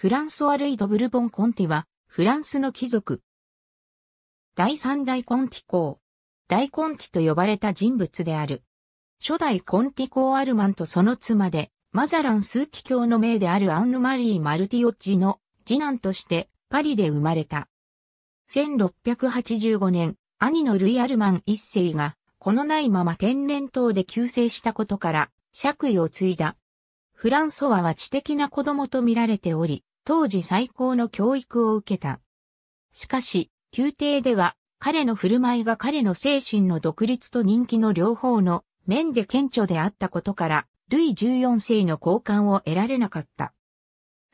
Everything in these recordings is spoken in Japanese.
フランソワ・ルイ・ド・ブルボン・コンティは、フランスの貴族。第三代コンティ公。大コンティと呼ばれた人物である。初代コンティ公アルマンとその妻で、マザラン枢機教の名であるアンヌ・マリー・マルティオッジの次男としてパリで生まれた。1685年、兄のルイ・アルマン一世が、このないまま天然痘で急生したことから、爵位を継いだ。フランソワは知的な子供と見られており、当時最高の教育を受けた。しかし、宮廷では、彼の振る舞いが彼の精神の独立と人気の両方の面で顕著であったことから、ルイ14世の交換を得られなかった。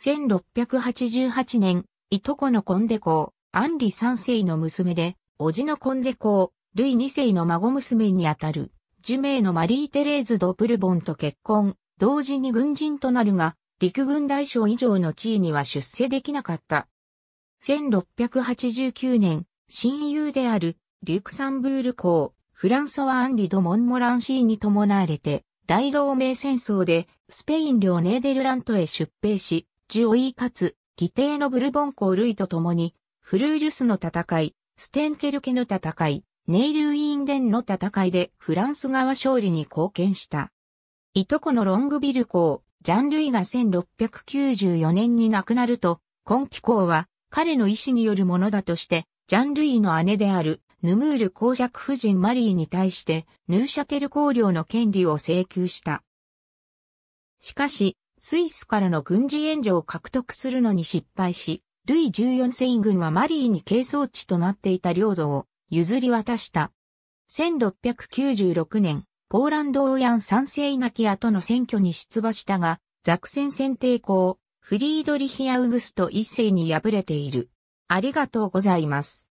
1688年、いとこのコンデ公、アンリ3世の娘で、叔父のコンデ公、ルイ2世の孫娘にあたる、ジュメイのマリー・テレーズ・ド・ブルボンと結婚、同時に軍人となるが、陸軍大将以上の地位には出世できなかった。1689年、親友である、リュクサンブール公、フランソワ・アンリ・ド・モンモランシーに伴われて、大同盟戦争で、スペイン領ネーデルラントへ出兵し、ジュオイかつ、義弟のブルボン公ルイと共に、フルールスの戦い、ステンケルケの戦い、ネイルイーンデンの戦いでフランス側勝利に貢献した。いとこのロングビル公、ジャン・ルイが1694年に亡くなると、今期公は彼の意思によるものだとして、ジャン・ルイの姉であるヌムール公爵夫人マリーに対してヌーシャケル公領の権利を請求した。しかし、スイスからの軍事援助を獲得するのに失敗し、ルイ14世軍はマリーに係争地となっていた領土を譲り渡した。1696年、ポーランドオーヤン賛成なきとの選挙に出馬したが、ザクセン選定校、フリードリヒ・アウグスト一世に敗れている。ありがとうございます。